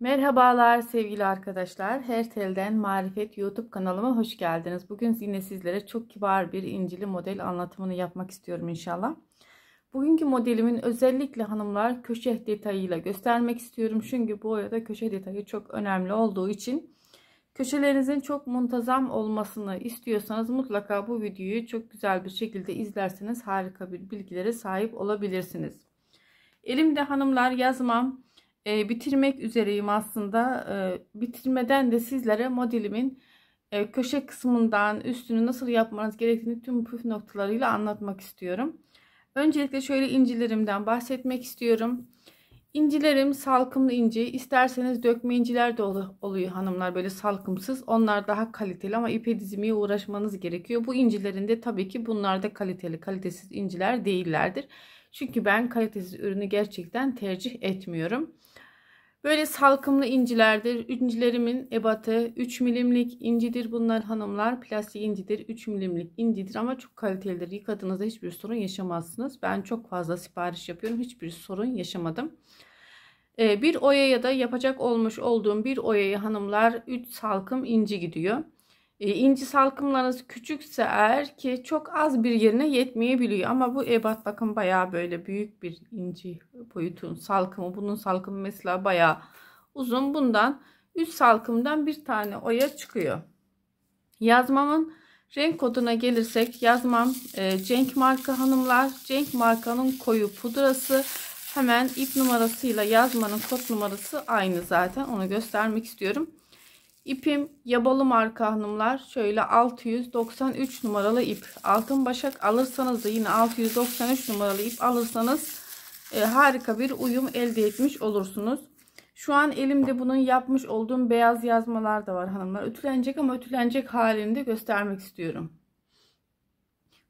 Merhabalar sevgili arkadaşlar. Hertel'den Marifet YouTube kanalıma hoş geldiniz. Bugün yine sizlere çok kibar bir incili model anlatımını yapmak istiyorum inşallah. Bugünkü modelimin özellikle hanımlar köşe detayıyla göstermek istiyorum. Çünkü bu arada köşe detayı çok önemli olduğu için köşelerinizin çok muntazam olmasını istiyorsanız mutlaka bu videoyu çok güzel bir şekilde izlerseniz harika bir bilgilere sahip olabilirsiniz. Elimde hanımlar yazmam e, bitirmek üzereyim aslında. E, bitirmeden de sizlere modelimin e, köşe kısmından üstünü nasıl yapmanız gerektiğini tüm püf noktalarıyla anlatmak istiyorum. Öncelikle şöyle incilerimden bahsetmek istiyorum. İncilerim salkımlı inci. isterseniz dökme inciler de oluyor hanımlar böyle salkımsız. Onlar daha kaliteli ama ipe dizmeye uğraşmanız gerekiyor. Bu incilerinde tabii ki bunlar da kaliteli. Kalitesiz inciler değillerdir. Çünkü ben kalitesiz ürünü gerçekten tercih etmiyorum. Böyle salkımlı incilerdir. İncilerimin ebatı 3 milimlik incidir. Bunlar hanımlar plastik incidir. 3 milimlik incidir ama çok kalitelidir. Yıkadığınızda hiçbir sorun yaşamazsınız. Ben çok fazla sipariş yapıyorum. Hiçbir sorun yaşamadım. Ee, bir oya ya da yapacak olmuş olduğum bir oyaya hanımlar 3 salkım inci gidiyor. E, inci salkımlarınız küçükse eğer ki çok az bir yerine yetmeyebiliyor. Ama bu ebat bakın baya böyle büyük bir inci boyutun salkımı. Bunun salkımı mesela baya uzun. Bundan 3 salkımdan bir tane oya çıkıyor. Yazmamın renk koduna gelirsek yazmam e, Cenk marka hanımlar. Cenk markanın koyu pudrası. Hemen ip numarasıyla yazmanın kod numarası aynı zaten. Onu göstermek istiyorum. İpim yabalı marka hanımlar. Şöyle 693 numaralı ip. Altın başak alırsanız da yine 693 numaralı ip alırsanız e, harika bir uyum elde etmiş olursunuz. Şu an elimde bunun yapmış olduğum beyaz yazmalar da var hanımlar. Ütülenecek ama ütülenecek halinde göstermek istiyorum.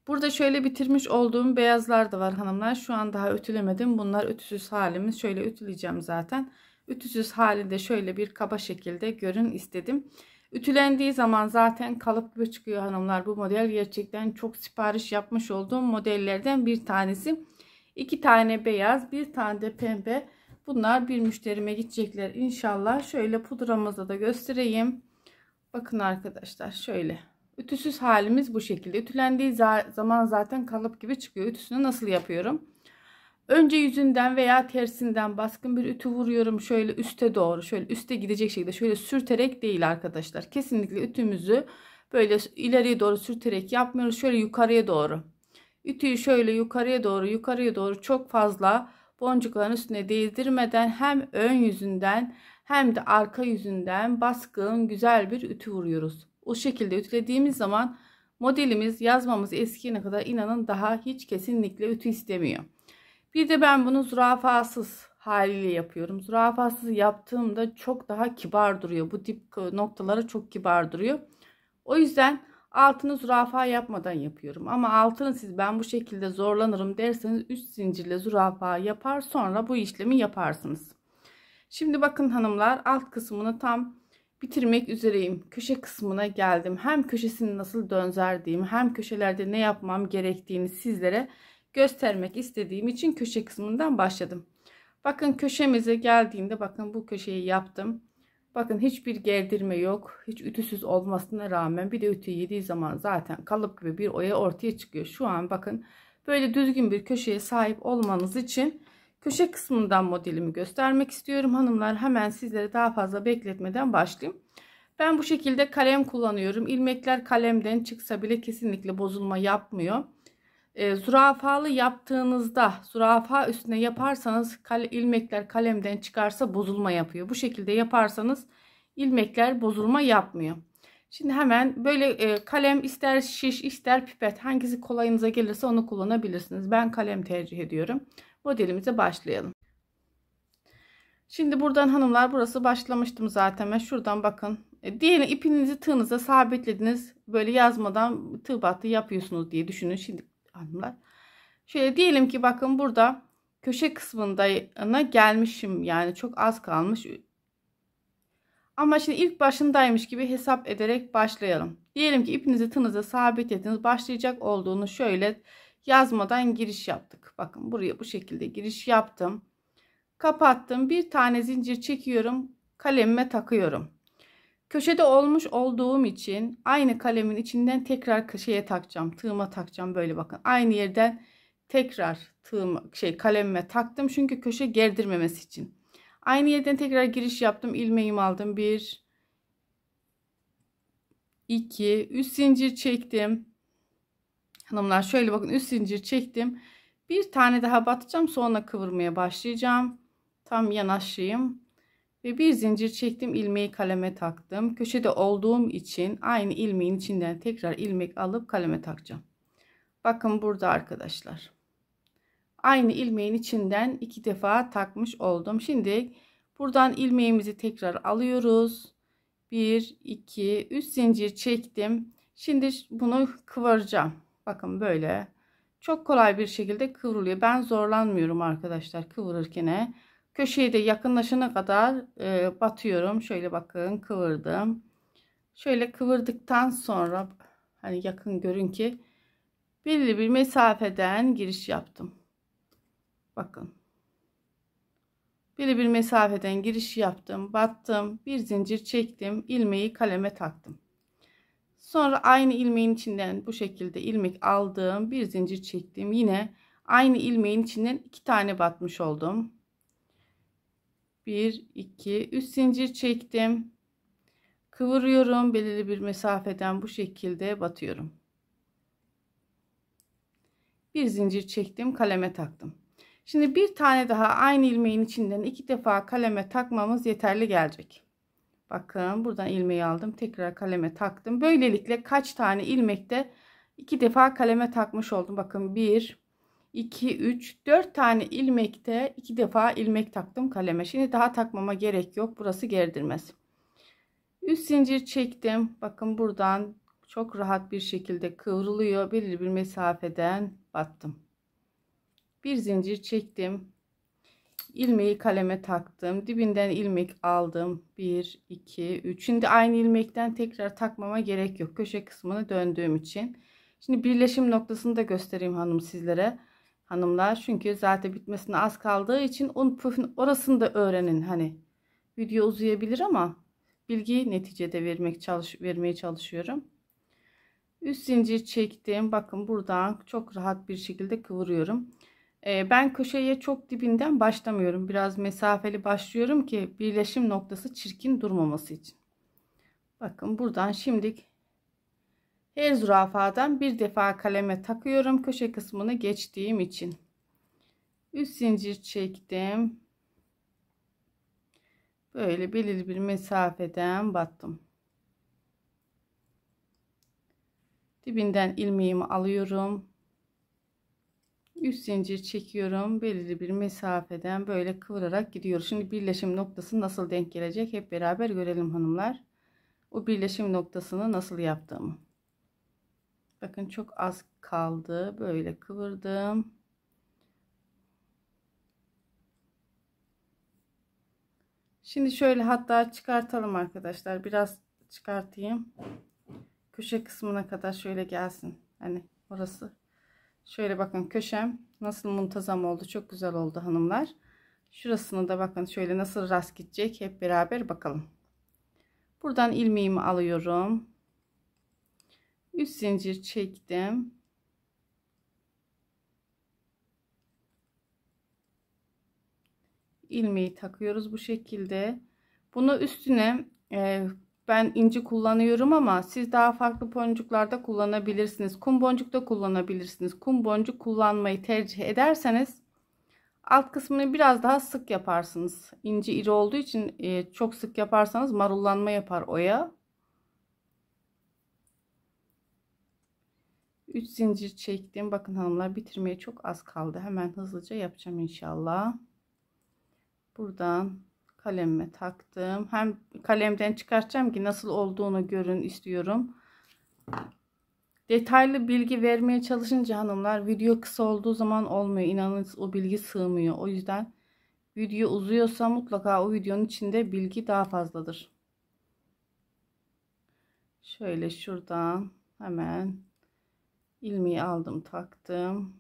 Burada şöyle bitirmiş olduğum beyazlar da var hanımlar. Şu an daha ütülemedim. Bunlar ütüsüz halimiz. Şöyle ütüleyeceğim zaten. Ütüsüz halinde şöyle bir kaba şekilde görün istedim. Ütülendiği zaman zaten kalıp gibi çıkıyor hanımlar. Bu model gerçekten çok sipariş yapmış olduğum modellerden bir tanesi. İki tane beyaz, bir tane de pembe. Bunlar bir müşterime gidecekler inşallah. Şöyle pudramızı da göstereyim. Bakın arkadaşlar şöyle. Ütüsüz halimiz bu şekilde. Ütülendiği zaman zaten kalıp gibi çıkıyor. Ütüsünü nasıl yapıyorum? Önce yüzünden veya tersinden baskın bir ütü vuruyorum. Şöyle üste doğru, şöyle üste gidecek şekilde şöyle sürterek değil arkadaşlar. Kesinlikle ütümüzü böyle ileriye doğru sürterek yapmıyoruz. Şöyle yukarıya doğru. Ütüyü şöyle yukarıya doğru, yukarıya doğru çok fazla boncukların üstüne değdirmeden hem ön yüzünden hem de arka yüzünden baskın güzel bir ütü vuruyoruz. O şekilde ütülediğimiz zaman modelimiz yazmamız eskiyene kadar inanın daha hiç kesinlikle ütü istemiyor. Bir de ben bunu zürafasız haliyle yapıyorum. Zürafasız yaptığımda çok daha kibar duruyor. Bu dip noktalara çok kibar duruyor. O yüzden altını zürafa yapmadan yapıyorum. Ama altını siz ben bu şekilde zorlanırım derseniz üst zincirle zürafa yapar sonra bu işlemi yaparsınız. Şimdi bakın hanımlar alt kısmını tam bitirmek üzereyim. Köşe kısmına geldim. Hem köşesini nasıl dönzerdiğim hem köşelerde ne yapmam gerektiğini sizlere göstermek istediğim için köşe kısmından başladım. Bakın köşemize geldiğinde bakın bu köşeyi yaptım. Bakın hiçbir gerdirme yok. Hiç ütüsüz olmasına rağmen bir de ütü yediği zaman zaten kalıp gibi bir oya ortaya çıkıyor. Şu an bakın böyle düzgün bir köşeye sahip olmanız için köşe kısmından modelimi göstermek istiyorum. Hanımlar hemen sizlere daha fazla bekletmeden başlayayım. Ben bu şekilde kalem kullanıyorum. İlmekler kalemden çıksa bile kesinlikle bozulma yapmıyor e, zürafalı yaptığınızda zürafa üstüne yaparsanız kal ilmekler kalemden çıkarsa bozulma yapıyor. Bu şekilde yaparsanız ilmekler bozulma yapmıyor. Şimdi hemen böyle e, kalem ister şiş ister pipet hangisi kolayınıza gelirse onu kullanabilirsiniz. Ben kalem tercih ediyorum. Modelimize başlayalım. Şimdi buradan hanımlar burası başlamıştım zaten ve şuradan bakın. E, ipinizi tığınıza sabitlediniz. Böyle yazmadan tığ battı yapıyorsunuz diye düşünün. Şimdi hanımlar. Şöyle diyelim ki bakın burada köşe kısmına gelmişim. Yani çok az kalmış. Ama şimdi ilk başındaymış gibi hesap ederek başlayalım. Diyelim ki ipinizi tığınıza sabit ediniz. Başlayacak olduğunu şöyle yazmadan giriş yaptık. Bakın buraya bu şekilde giriş yaptım. Kapattım. Bir tane zincir çekiyorum. Kalemime takıyorum. Köşede olmuş olduğum için aynı kalemin içinden tekrar köşeye takacağım. Tığıma takacağım böyle bakın. Aynı yerden tekrar tığım şey kalemime taktım. Çünkü köşe gerdirmemesi için. Aynı yerden tekrar giriş yaptım. ilmeğimi aldım. 1 2 3 zincir çektim. Hanımlar şöyle bakın üst zincir çektim. Bir tane daha batacağım sonra kıvırmaya başlayacağım. Tam yanaşayım ve bir zincir çektim ilmeği kaleme taktım köşede olduğum için aynı ilmeğin içinden tekrar ilmek alıp kaleme takacağım bakın burada arkadaşlar aynı ilmeğin içinden iki defa takmış oldum şimdi buradan ilmeğimizi tekrar alıyoruz 1 2 3 zincir çektim şimdi bunu kıvıracağım bakın böyle çok kolay bir şekilde kıvrılıyor ben zorlanmıyorum arkadaşlar kıvırırken Köşeye de yakınlaşana kadar e, batıyorum. Şöyle bakın kıvırdım. Şöyle kıvırdıktan sonra hani yakın görün ki belirli bir mesafeden giriş yaptım. Bakın. Belirli bir mesafeden giriş yaptım. Battım. Bir zincir çektim. ilmeği kaleme taktım. Sonra aynı ilmeğin içinden bu şekilde ilmek aldım. Bir zincir çektim. Yine aynı ilmeğin içinden iki tane batmış oldum. 1 2 3 zincir çektim kıvırıyorum belirli bir mesafeden bu şekilde batıyorum bir zincir çektim kaleme taktım şimdi bir tane daha aynı ilmeğin içinden iki defa kaleme takmamız yeterli gelecek bakın buradan ilmeği aldım tekrar kaleme taktım böylelikle kaç tane ilmekte iki defa kaleme takmış oldum bakın bir 2 3 4 tane ilmekte iki defa ilmek taktım kaleme şimdi daha takmama gerek yok burası gerdirmez üst zincir çektim bakın buradan çok rahat bir şekilde kıvrılıyor belirli bir mesafeden battım bir zincir çektim ilmeği kaleme taktım dibinden ilmek aldım 1 2 3 şimdi aynı ilmekten tekrar takmama gerek yok köşe kısmını döndüğüm için şimdi birleşim noktasını da göstereyim hanım sizlere hanımlar. Çünkü zaten bitmesine az kaldığı için un püfün orasını da öğrenin hani. Video uzayabilir ama bilgiyi neticede vermek çalış vermeye çalışıyorum. Üst zincir çektim. Bakın buradan çok rahat bir şekilde kıvırıyorum. Ee, ben köşeye çok dibinden başlamıyorum. Biraz mesafeli başlıyorum ki birleşim noktası çirkin durmaması için. Bakın buradan şimdi her zürafadan bir defa kaleme takıyorum köşe kısmını geçtiğim için. 3 zincir çektim. Böyle belirli bir mesafeden battım. Dibinden ilmeğimi alıyorum. 3 zincir çekiyorum. Belirli bir mesafeden böyle kıvırarak gidiyoruz. Şimdi birleşim noktası nasıl denk gelecek hep beraber görelim hanımlar. O birleşim noktasını nasıl yaptığımı. Bakın çok az kaldı. Böyle kıvırdım. Şimdi şöyle hatta çıkartalım arkadaşlar. Biraz çıkartayım. Köşe kısmına kadar şöyle gelsin. Hani orası. Şöyle bakın köşem nasıl muntazam oldu. Çok güzel oldu hanımlar. Şurasını da bakın şöyle nasıl rast gidecek. Hep beraber bakalım. Buradan ilmeğimi alıyorum. 3 zincir çektim. ilmeği takıyoruz bu şekilde. Bunu üstüne e, ben inci kullanıyorum ama siz daha farklı boncuklarda kullanabilirsiniz. Kum boncukta kullanabilirsiniz. Kum boncuk kullanmayı tercih ederseniz alt kısmını biraz daha sık yaparsınız. İnci iri olduğu için e, çok sık yaparsanız marullanma yapar oya. 3 zincir çektim. Bakın hanımlar bitirmeye çok az kaldı. Hemen hızlıca yapacağım inşallah. Buradan kalemime taktım. Hem kalemden çıkartacağım ki nasıl olduğunu görün istiyorum. Detaylı bilgi vermeye çalışınca hanımlar video kısa olduğu zaman olmuyor. İnanın o bilgi sığmıyor. O yüzden video uzuyorsa mutlaka o videonun içinde bilgi daha fazladır. Şöyle şuradan hemen ilmeği aldım taktım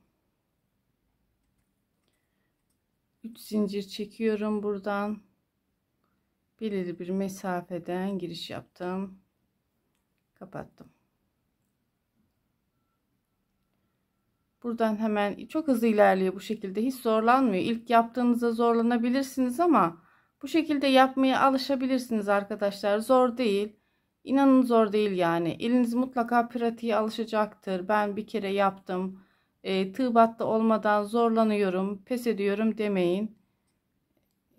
3 zincir çekiyorum buradan belirli bir mesafeden giriş yaptım kapattım buradan hemen çok hızlı ilerliyor bu şekilde hiç zorlanmıyor ilk yaptığınızda zorlanabilirsiniz ama bu şekilde yapmaya alışabilirsiniz arkadaşlar zor değil İnanın zor değil yani. Eliniz mutlaka pratiğe alışacaktır. Ben bir kere yaptım. E, tığ battı olmadan zorlanıyorum, pes ediyorum demeyin.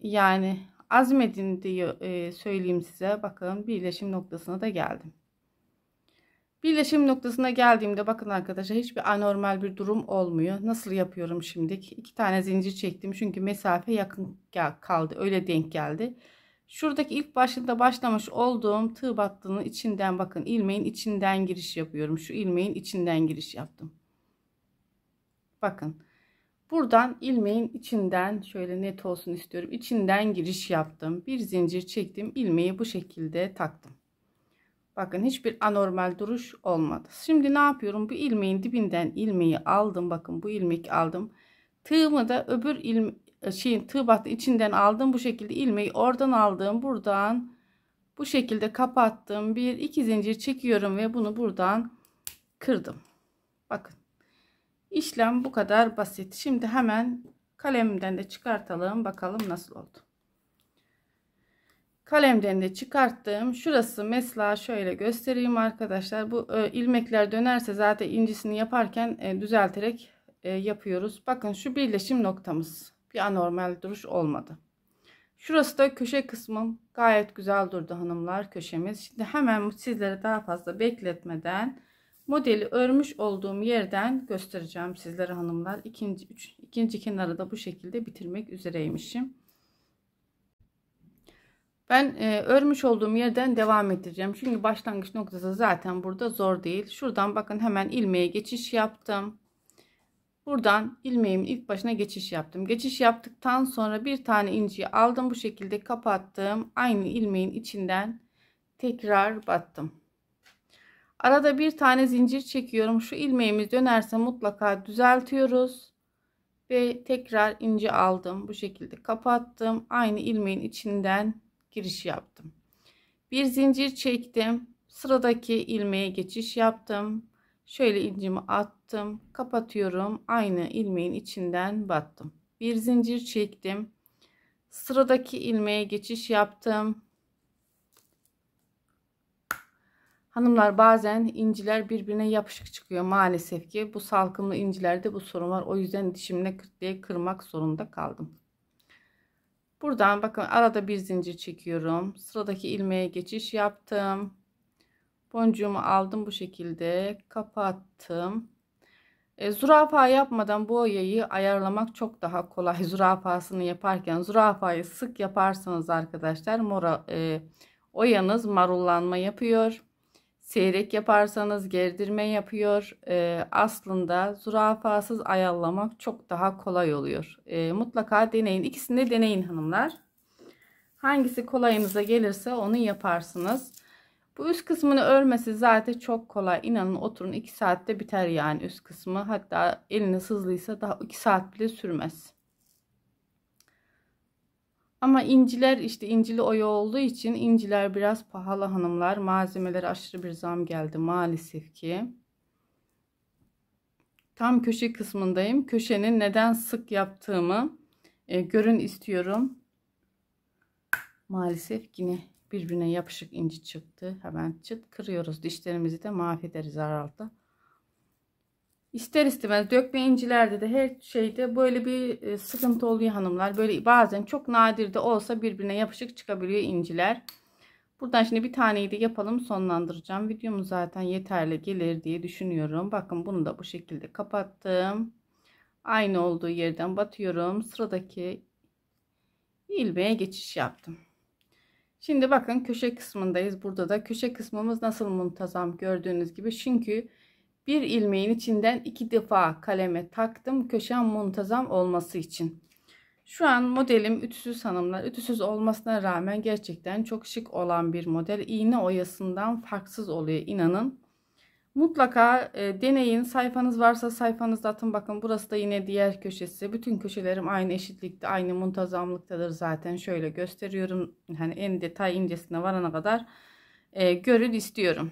Yani azmedin diye e, söyleyeyim size. Bakın birleşim noktasına da geldim. Birleşim noktasına geldiğimde bakın arkadaşlar hiçbir anormal bir durum olmuyor. Nasıl yapıyorum şimdi? İki tane zincir çektim çünkü mesafe yakın kaldı. Öyle denk geldi. Şuradaki ilk başında başlamış olduğum tığ battığının içinden bakın ilmeğin içinden giriş yapıyorum. Şu ilmeğin içinden giriş yaptım. Bakın. Buradan ilmeğin içinden şöyle net olsun istiyorum. İçinden giriş yaptım. Bir zincir çektim. ilmeği bu şekilde taktım. Bakın hiçbir anormal duruş olmadı. Şimdi ne yapıyorum? Bu ilmeğin dibinden ilmeği aldım. Bakın bu ilmek aldım. Tığımı da öbür ilme e, şeyin tığ içinden aldım bu şekilde ilmeği oradan aldım buradan bu şekilde kapattım bir iki zincir çekiyorum ve bunu buradan kırdım bakın işlem bu kadar basit şimdi hemen kalemden de çıkartalım bakalım nasıl oldu kalemden de çıkarttım şurası mesela şöyle göstereyim arkadaşlar bu e, ilmekler dönerse zaten incisini yaparken e, düzelterek e, yapıyoruz bakın şu birleşim noktamız bir anormal duruş olmadı. Şurası da köşe kısmım gayet güzel durdu hanımlar köşemiz. Şimdi hemen sizlere daha fazla bekletmeden modeli örmüş olduğum yerden göstereceğim sizlere hanımlar. İkinci, üç, ikinci kenarı da bu şekilde bitirmek üzereymişim. Ben e, örmüş olduğum yerden devam edeceğim. Çünkü başlangıç noktası zaten burada zor değil. Şuradan bakın hemen ilmeğe geçiş yaptım. Buradan ilmeğimin ilk başına geçiş yaptım. Geçiş yaptıktan sonra bir tane inciyi aldım. Bu şekilde kapattım. Aynı ilmeğin içinden tekrar battım. Arada bir tane zincir çekiyorum. Şu ilmeğimiz dönerse mutlaka düzeltiyoruz. Ve tekrar inci aldım. Bu şekilde kapattım. Aynı ilmeğin içinden giriş yaptım. Bir zincir çektim. Sıradaki ilmeğe geçiş yaptım. Şöyle incimi attım. Kapatıyorum. Aynı ilmeğin içinden battım. Bir zincir çektim. Sıradaki ilmeğe geçiş yaptım. Hanımlar bazen inciler birbirine yapışık çıkıyor maalesef ki. Bu salkımlı incilerde bu sorun var. O yüzden dişimle kırt kırmak zorunda kaldım. Buradan bakın arada bir zincir çekiyorum. Sıradaki ilmeğe geçiş yaptım boncuğumu aldım bu şekilde kapattım. E, zürafa yapmadan bu oyayı ayarlamak çok daha kolay. Zürafasını yaparken zürafayı sık yaparsanız arkadaşlar mora, e, oyanız marullanma yapıyor. Seyrek yaparsanız gerdirme yapıyor. E, aslında zürafasız ayarlamak çok daha kolay oluyor. E, mutlaka deneyin. İkisini de deneyin hanımlar. Hangisi kolayınıza gelirse onu yaparsınız. Bu üst kısmını örmesi zaten çok kolay. İnanın oturun 2 saatte biter yani üst kısmı. Hatta eliniz hızlıysa daha 2 saat bile sürmez. Ama inciler işte incili oya olduğu için inciler biraz pahalı hanımlar. Malzemelere aşırı bir zam geldi maalesef ki. Tam köşe kısmındayım. Köşenin neden sık yaptığımı e, görün istiyorum. Maalesef yine birbirine yapışık inci çıktı. Hemen çıt kırıyoruz. Dişlerimizi de mahvederiz aralda. İster istemez dökme incilerde de her şeyde böyle bir e, sıkıntı oluyor hanımlar. Böyle bazen çok nadir de olsa birbirine yapışık çıkabiliyor inciler. Buradan şimdi bir taneyi de yapalım sonlandıracağım. Videomuz zaten yeterli gelir diye düşünüyorum. Bakın bunu da bu şekilde kapattım. Aynı olduğu yerden batıyorum. Sıradaki ilmeğe geçiş yaptım. Şimdi bakın köşe kısmındayız. Burada da köşe kısmımız nasıl muntazam gördüğünüz gibi. Çünkü bir ilmeğin içinden iki defa kaleme taktım. Köşem muntazam olması için. Şu an modelim ütüsüz hanımlar. Ütüsüz olmasına rağmen gerçekten çok şık olan bir model. İğne oyasından farksız oluyor inanın. Mutlaka e, deneyin. Sayfanız varsa sayfanızda atın. Bakın burası da yine diğer köşesi. Bütün köşelerim aynı eşitlikte, aynı muntazamlıktadır zaten. Şöyle gösteriyorum. Hani en detay incesine varana kadar e, görün istiyorum.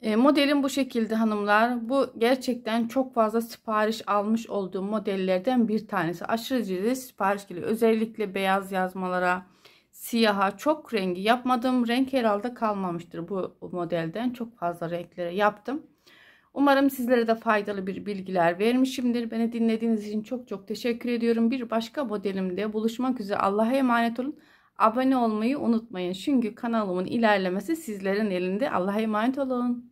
E, modelim bu şekilde hanımlar. Bu gerçekten çok fazla sipariş almış olduğum modellerden bir tanesi. Aşırı ciddi sipariş geliyor. Özellikle beyaz yazmalara, siyaha çok rengi yapmadım. Renk herhalde kalmamıştır bu modelden. Çok fazla renklere yaptım. Umarım sizlere de faydalı bir bilgiler vermişimdir. Beni dinlediğiniz için çok çok teşekkür ediyorum. Bir başka modelimde buluşmak üzere. Allah'a emanet olun. Abone olmayı unutmayın. Çünkü kanalımın ilerlemesi sizlerin elinde. Allah'a emanet olun.